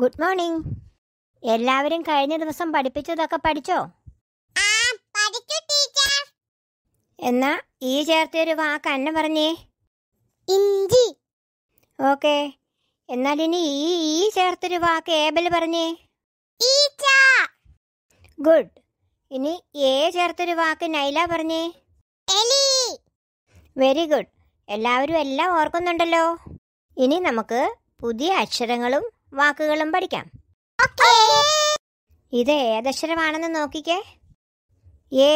good morning എല്ലാവരും കഴിഞ്ഞ ദിവസം പഠിപ്പിച്ചതൊക്കെ പഠിച്ചോ എന്നാ ഈ ഒരു വാക്ക് അന്ന പറഞ്ഞേ ഇഞ്ചി ഓക്കെ എന്നാൽ ഇനി ഈ ഈ ചേർത്തൊരു വാക്ക് ഏബൽ പറഞ്ഞേ ഈച്ച ഗുഡ് ഇനി ഏ ചേർത്തൊരു വാക്ക് നൈല പറഞ്ഞേ എലി വെരി ഗുഡ് എല്ലാവരും എല്ലാം ഓർക്കുന്നുണ്ടല്ലോ ഇനി നമുക്ക് പുതിയ അക്ഷരങ്ങളും വാക്കുകളും പഠിക്കാം ഇത് ഏതക്ഷരമാണെന്ന് നോക്കിക്കേ ഏ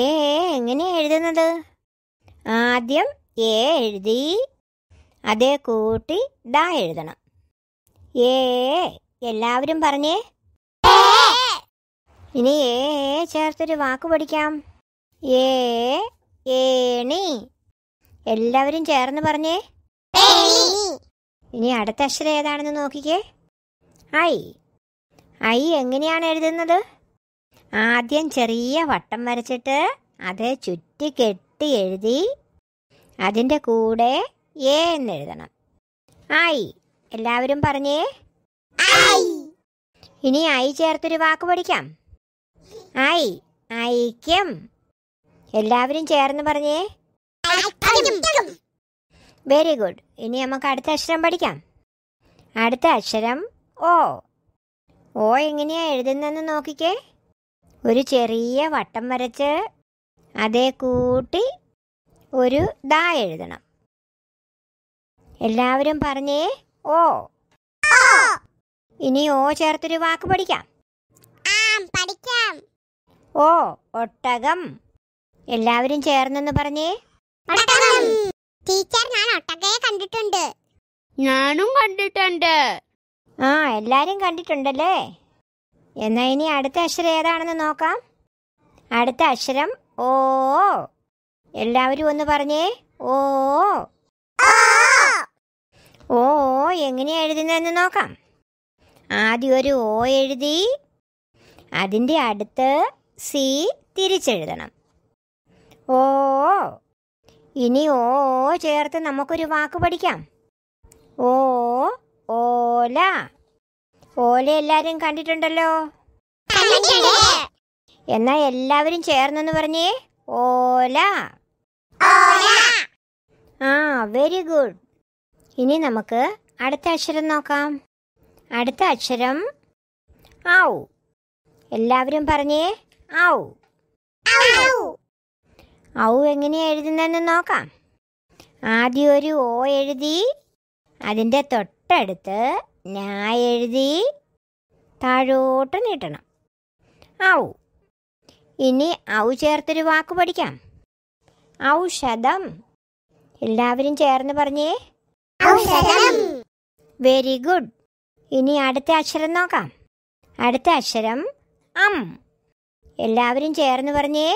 ഏ എങ്ങനെയാ എഴുതുന്നത് ആദ്യം ഏ എഴുതി അതേ കൂട്ടി ഡ എഴുതണം ഏ എല്ലാവരും പറഞ്ഞേ ഇനി ഏ ചേർത്തൊരു വാക്ക് പഠിക്കാം ഏ ഏണി എല്ലാവരും ചേർന്ന് പറഞ്ഞേ ഇനി അടുത്ത അക്ഷരം ഏതാണെന്ന് നോക്കിക്കേ ഐ ഐ എങ്ങനെയാണ് എഴുതുന്നത് ആദ്യം ചെറിയ വട്ടം വരച്ചിട്ട് അത് ചുറ്റി കെട്ടി എഴുതി അതിൻ്റെ കൂടെ എ എന്ന് എഴുതണം ഐ എല്ലാവരും പറഞ്ഞേ ഇനി ഐ ചേർത്തൊരു വാക്ക് പഠിക്കാം ഐ ഐക്യം എല്ലാവരും ചേർന്ന് പറഞ്ഞേ വെരി ഗുഡ് ഇനി നമുക്ക് അടുത്ത അക്ഷരം പഠിക്കാം അടുത്ത അക്ഷരം ഓ ഓ എങ്ങനെയാണ് എഴുതുന്നതെന്ന് നോക്കിക്കേ ഒരു ചെറിയ വട്ടം വരച്ച് അതേ കൂട്ടി ഒരു ദാ എഴുതണം എല്ലാവരും പറഞ്ഞേ ഓ ഇനി ഓ ചേർത്തൊരു വാക്ക് പഠിക്കാം പഠിക്കാം ഓ ഒട്ടകം എല്ലാവരും ചേർന്നെന്ന് പറഞ്ഞേ ടീച്ചർ ഞാൻ ഒട്ടകയെ കണ്ടിട്ടുണ്ട് ഞാനും കണ്ടിട്ടുണ്ട് ആ എല്ലാരും കണ്ടിട്ടുണ്ടല്ലേ എന്നാ ഇനി അടുത്ത അക്ഷരം ഏതാണെന്ന് നോക്കാം അടുത്ത അക്ഷരം ഓ എല്ലാവരും ഒന്ന് പറഞ്ഞേ ഓ ഓ എങ്ങനെയാ എഴുതുന്നതെന്ന് നോക്കാം ആദ്യം ഒരു ഓ എഴുതി അതിൻ്റെ അടുത്ത് സി തിരിച്ചെഴുതണം ഓ ഇനി ഓ ചേർത്ത് നമുക്കൊരു വാക്ക് പഠിക്കാം ഓ ഓല ഓല എല്ലാരും കണ്ടിട്ടുണ്ടല്ലോ എന്നാ എല്ലാവരും ചേർന്നെന്ന് പറഞ്ഞേ ഓല ആ വെരി ഗുഡ് ഇനി നമുക്ക് അടുത്ത അക്ഷരം നോക്കാം അടുത്ത അക്ഷരം ഔ എല്ലാവരും പറഞ്ഞേ ഔ ഔ എങ്ങനെയാണ് എഴുതുന്നതെന്ന് നോക്കാം ആദ്യം ഒരു ഓ എഴുതി അതിൻ്റെ തൊട്ടടുത്ത് ഞാ എഴുതി താഴോട്ട് നീട്ടണം ഔ ഇനി ഔ ചേർത്തൊരു വാക്ക് പഠിക്കാം ഔഷധം എല്ലാവരും ചേർന്ന് പറഞ്ഞേ ഔഷധം വെരി ഗുഡ് ഇനി അടുത്ത അക്ഷരം നോക്കാം അടുത്ത അക്ഷരം അം എല്ലാവരും ചേർന്ന് പറഞ്ഞേ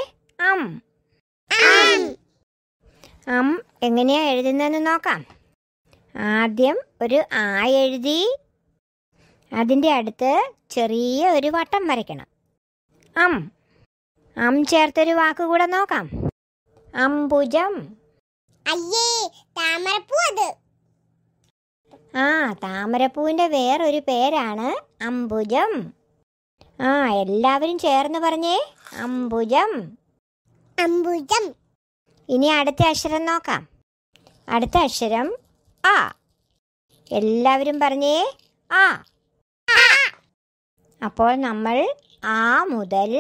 അം അം എങ്ങനെയാ എഴുതുന്നതെന്ന് നോക്കാം ആദ്യം ഒരു ആ എഴുതി അതിൻ്റെ അടുത്ത് ചെറിയ ഒരു വട്ടം വരയ്ക്കണം അം അം ചേർത്തൊരു വാക്ക് കൂടെ നോക്കാം അംബുജം അയ്യേ താമരപ്പൂ അത് ആ താമരപ്പൂവിൻ്റെ വേറൊരു പേരാണ് അംബുജം ആ എല്ലാവരും ചേർന്ന് പറഞ്ഞേ അംബുജം അമ്പുജം ഇനി അടുത്ത അക്ഷരം നോക്കാം അടുത്ത അക്ഷരം ആ എല്ലാവരും പറഞ്ഞേ ആ അപ്പോൾ നമ്മൾ ആ മുതൽ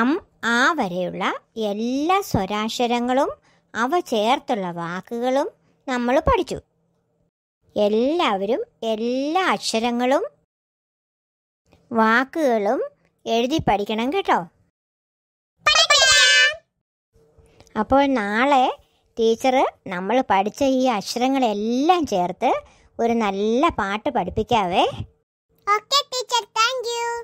അം ആ വരെയുള്ള എല്ലാ സ്വരാക്ഷരങ്ങളും അവ ചേർത്തുള്ള വാക്കുകളും നമ്മൾ പഠിച്ചു എല്ലാവരും എല്ലാ അക്ഷരങ്ങളും വാക്കുകളും എഴുതി പഠിക്കണം കേട്ടോ അപ്പോൾ നാളെ ടീച്ചർ നമ്മൾ പഠിച്ച ഈ അക്ഷരങ്ങളെല്ലാം ചേർത്ത് ഒരു നല്ല പാട്ട് പഠിപ്പിക്കാവേ ഓക്കെ ടീച്ചർ താങ്ക് യു